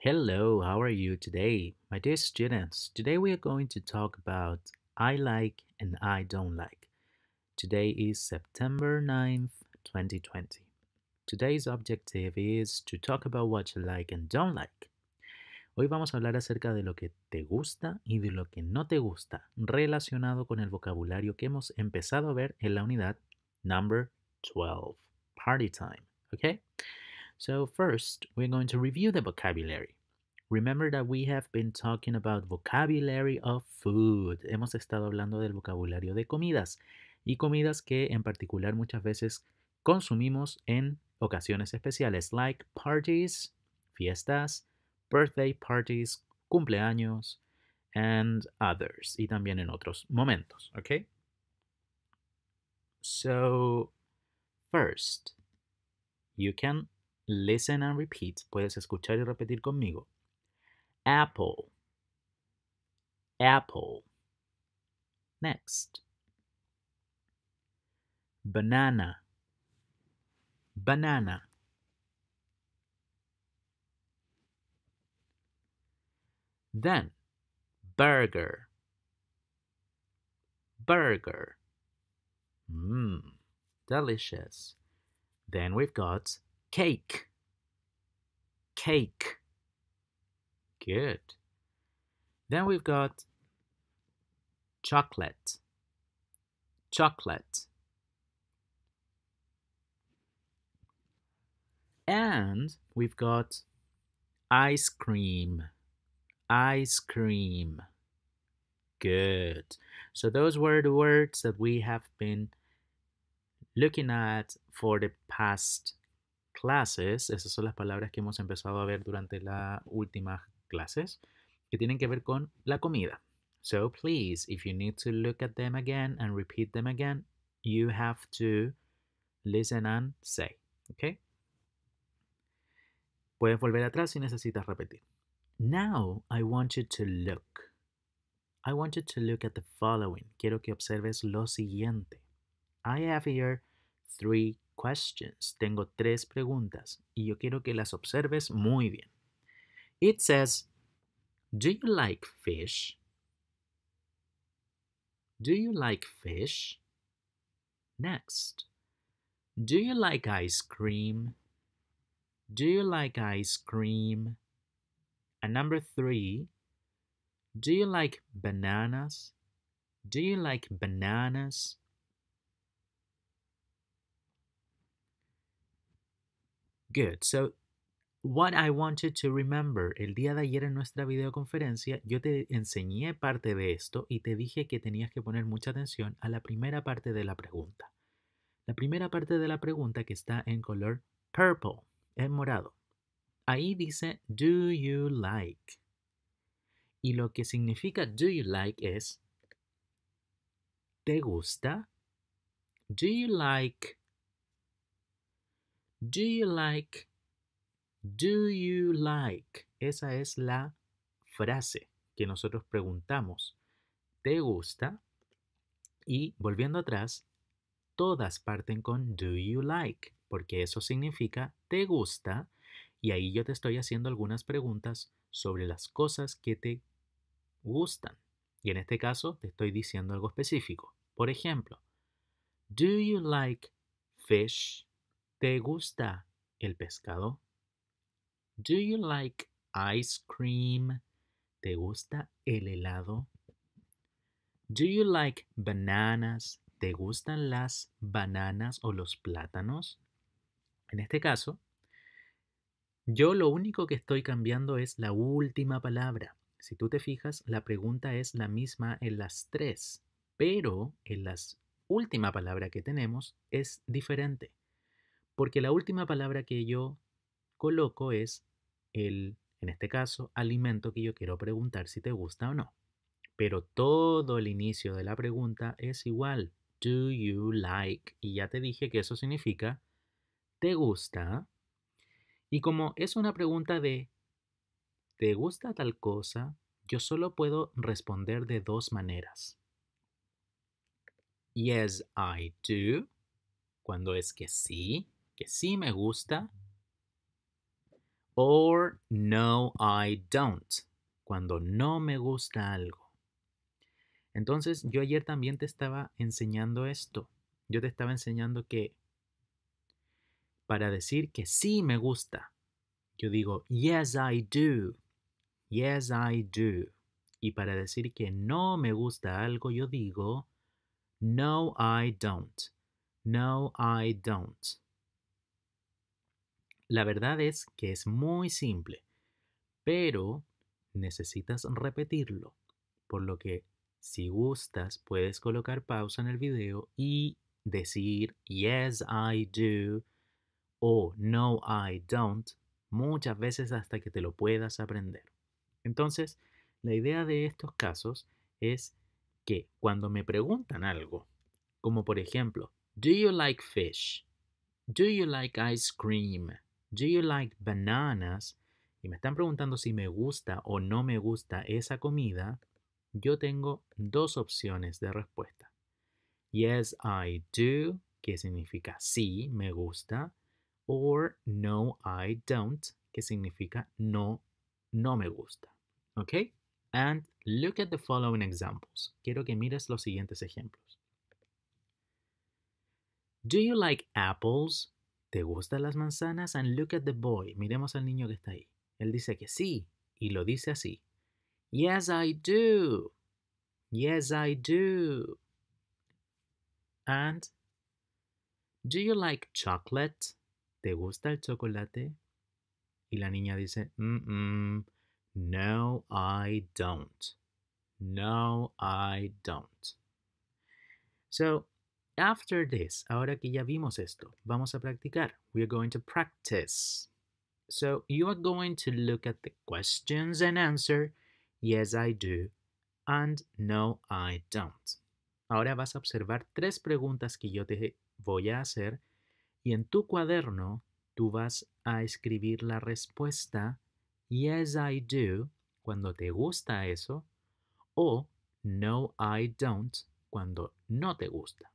Hello, how are you today? My dear students, today we are going to talk about I like and I don't like. Today is September 9th, 2020. Today's objective is to talk about what you like and don't like. Hoy vamos a hablar acerca de lo que te gusta y de lo que no te gusta, relacionado con el vocabulario que hemos empezado a ver en la unidad number 12, party time, Okay. So first, we're going to review the vocabulary. Remember that we have been talking about vocabulary of food. Hemos estado hablando del vocabulario de comidas y comidas que en particular muchas veces consumimos en ocasiones especiales, like parties, fiestas, birthday parties, cumpleaños, and others, y también en otros momentos, ¿ok? So, first, you can Listen and repeat. Puedes escuchar y repetir conmigo. Apple. Apple. Next. Banana. Banana. Then, burger. Burger. Mmm, delicious. Then we've got cake, cake. Good. Then we've got chocolate, chocolate. And we've got ice cream, ice cream. Good. So those were the words that we have been looking at for the past classes, esas son las palabras que hemos empezado a ver durante las últimas clases, que tienen que ver con la comida. So please, if you need to look at them again and repeat them again, you have to listen and say, okay? Puedes volver atrás si necesitas repetir. Now I want you to look. I want you to look at the following. Quiero que observes lo siguiente. I have here three questions. Tengo tres preguntas y yo quiero que las observes muy bien. It says, Do you like fish? Do you like fish? Next. Do you like ice cream? Do you like ice cream? And number three, do you like bananas? Do you like bananas? Good. So, what I wanted to remember, el día de ayer en nuestra videoconferencia, yo te enseñé parte de esto y te dije que tenías que poner mucha atención a la primera parte de la pregunta. La primera parte de la pregunta que está en color purple, en morado. Ahí dice, do you like? Y lo que significa do you like es, ¿te gusta? Do you like Do you like? Do you like? Esa es la frase que nosotros preguntamos. ¿Te gusta? Y volviendo atrás, todas parten con do you like, porque eso significa te gusta. Y ahí yo te estoy haciendo algunas preguntas sobre las cosas que te gustan. Y en este caso te estoy diciendo algo específico. Por ejemplo, do you like fish? ¿Te gusta el pescado? Do you like ice cream? ¿Te gusta el helado? Do you like bananas? ¿Te gustan las bananas o los plátanos? En este caso, yo lo único que estoy cambiando es la última palabra. Si tú te fijas, la pregunta es la misma en las tres, pero en la última palabra que tenemos es diferente porque la última palabra que yo coloco es el, en este caso, alimento que yo quiero preguntar si te gusta o no. Pero todo el inicio de la pregunta es igual. Do you like? Y ya te dije que eso significa, ¿te gusta? Y como es una pregunta de, ¿te gusta tal cosa? Yo solo puedo responder de dos maneras. Yes, I do. Cuando es que sí, que sí me gusta. Or no, I don't. Cuando no me gusta algo. Entonces, yo ayer también te estaba enseñando esto. Yo te estaba enseñando que para decir que sí me gusta, yo digo, yes, I do. Yes, I do. Y para decir que no me gusta algo, yo digo, no, I don't. No, I don't. La verdad es que es muy simple, pero necesitas repetirlo, por lo que si gustas puedes colocar pausa en el video y decir yes I do o no I don't muchas veces hasta que te lo puedas aprender. Entonces, la idea de estos casos es que cuando me preguntan algo, como por ejemplo, do you like fish? Do you like ice cream? Do you like bananas? Y me están preguntando si me gusta o no me gusta esa comida. Yo tengo dos opciones de respuesta. Yes, I do, que significa sí, me gusta. Or no, I don't, que significa no, no me gusta. ¿Ok? And look at the following examples. Quiero que mires los siguientes ejemplos. Do you like apples? ¿Te gustan las manzanas? And look at the boy. Miremos al niño que está ahí. Él dice que sí y lo dice así. Yes, I do. Yes, I do. And Do you like chocolate? ¿Te gusta el chocolate? Y la niña dice, mm no, I don't. No, I don't. So, After this, ahora que ya vimos esto, vamos a practicar. We are going to practice. So you are going to look at the questions and answer. Yes, I do. And no, I don't. Ahora vas a observar tres preguntas que yo te voy a hacer y en tu cuaderno tú vas a escribir la respuesta Yes, I do cuando te gusta eso o No, I don't cuando no te gusta.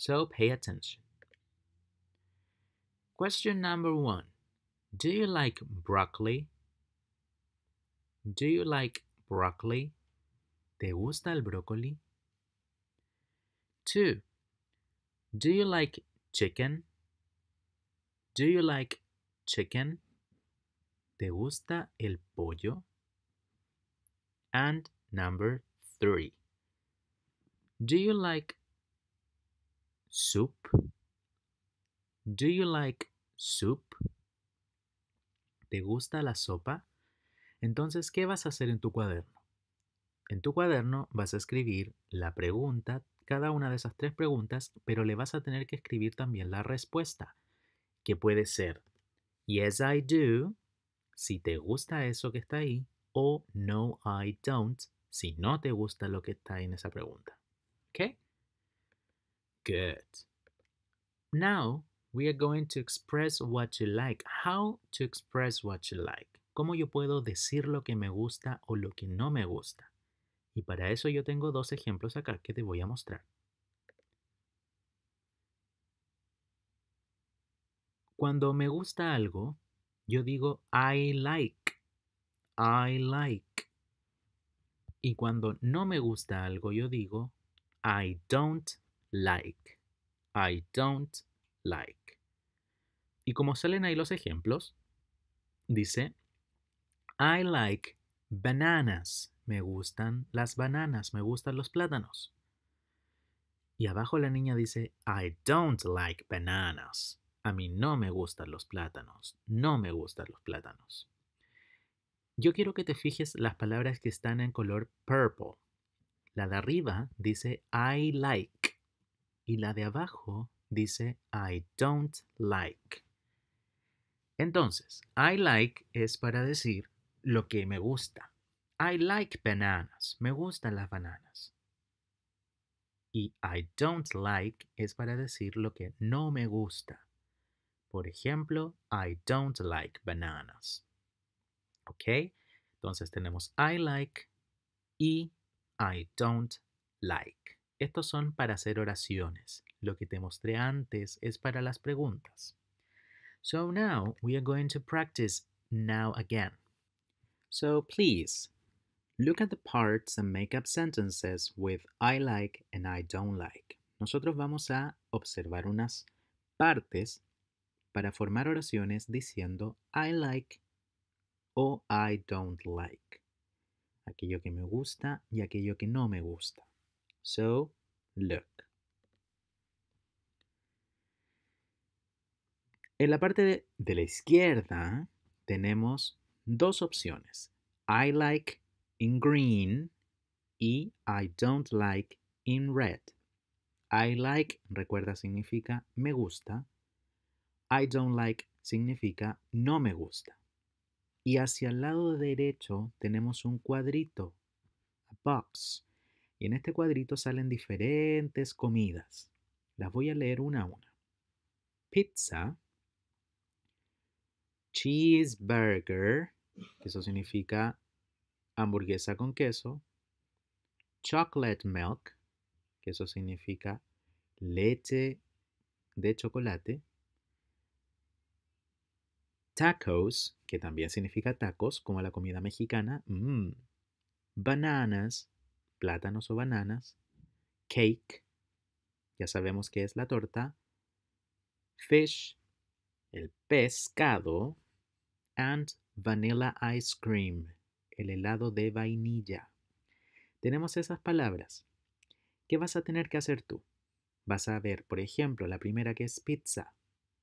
So pay attention. Question number one Do you like broccoli? Do you like broccoli? ¿Te gusta el brócoli? 2. Do you like chicken? Do you like chicken? ¿Te gusta el pollo? And number 3. Do you like soup? Do you like soup? ¿Te gusta la sopa? Entonces, ¿qué vas a hacer en tu cuaderno? En tu cuaderno vas a escribir la pregunta, cada una de esas tres preguntas, pero le vas a tener que escribir también la respuesta, que puede ser Yes, I do, si te gusta eso que está ahí, o No, I don't, si no te gusta lo que está en esa pregunta. ¿Ok? Now we are going to express what you like. How to express what you like. ¿Cómo yo puedo decir lo que me gusta o lo que no me gusta? Y para eso yo tengo dos ejemplos acá que te voy a mostrar. Cuando me gusta algo, yo digo I like, I like. Y cuando no me gusta algo, yo digo I don't like. I don't like. Y como salen ahí los ejemplos, dice, I like bananas. Me gustan las bananas, me gustan los plátanos. Y abajo la niña dice, I don't like bananas. A mí no me gustan los plátanos, no me gustan los plátanos. Yo quiero que te fijes las palabras que están en color purple. La de arriba dice I like y la de abajo dice I don't like. Entonces, I like es para decir lo que me gusta. I like bananas. Me gustan las bananas. Y I don't like es para decir lo que no me gusta. Por ejemplo, I don't like bananas. ¿Ok? Entonces tenemos I like y I don't like. Estos son para hacer oraciones. Lo que te mostré antes es para las preguntas. So now we are going to practice now again. So please look at the parts and make up sentences with I like and I don't like. Nosotros vamos a observar unas partes para formar oraciones diciendo I like o I don't like. Aquello que me gusta y aquello que no me gusta. So look. En la parte de, la izquierda tenemos dos opciones. I like in green y I don't like in red. I like, recuerda, significa me gusta. I don't like significa no me gusta. Y hacia el lado derecho tenemos un cuadrito, a box, y en este cuadrito salen diferentes comidas. Las voy a leer una a una. Pizza, cheeseburger, que eso significa hamburguesa con queso, chocolate milk, que eso significa leche de chocolate, tacos, que también significa tacos, como la comida mexicana, mm. bananas, plátanos o bananas, cake, ya sabemos que es la torta, fish, el pescado, and vanilla ice cream, el helado de vainilla. Tenemos esas palabras. ¿Qué vas a tener que hacer tú? Vas a ver, por ejemplo, la primera que es pizza.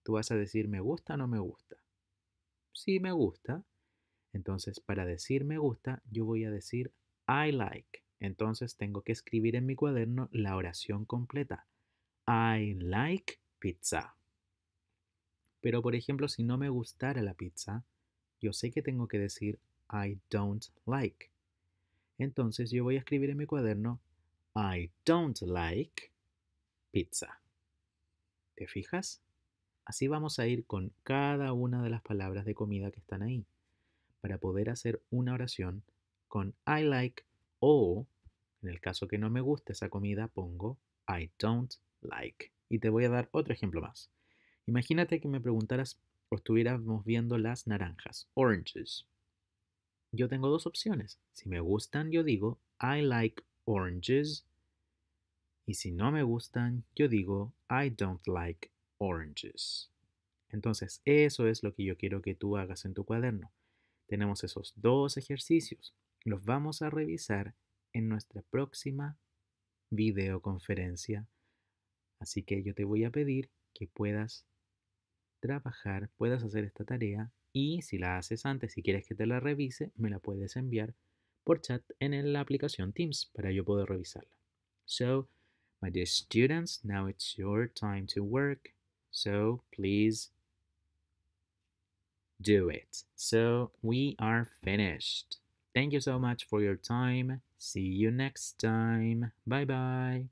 Tú vas a decir me gusta o no me gusta. Si me gusta, entonces para decir me gusta yo voy a decir I like. Entonces tengo que escribir en mi cuaderno la oración completa. I like pizza. Pero por ejemplo, si no me gustara la pizza, yo sé que tengo que decir I don't like. Entonces yo voy a escribir en mi cuaderno I don't like pizza. ¿Te fijas? Así vamos a ir con cada una de las palabras de comida que están ahí, para poder hacer una oración con I like o, en el caso que no me guste esa comida, pongo I don't like. Y te voy a dar otro ejemplo más. Imagínate que me preguntaras o estuviéramos viendo las naranjas, oranges. Yo tengo dos opciones. Si me gustan, yo digo I like oranges. Y si no me gustan, yo digo I don't like oranges. Entonces, eso es lo que yo quiero que tú hagas en tu cuaderno. Tenemos esos dos ejercicios los vamos a revisar en nuestra próxima videoconferencia. Así que yo te voy a pedir que puedas trabajar, puedas hacer esta tarea y si la haces antes, si quieres que te la revise, me la puedes enviar por chat en la aplicación Teams para yo poder revisarla. So, my dear students, now it's your time to work. So, please do it. So, we are finished. Thank you so much for your time. See you next time. Bye bye.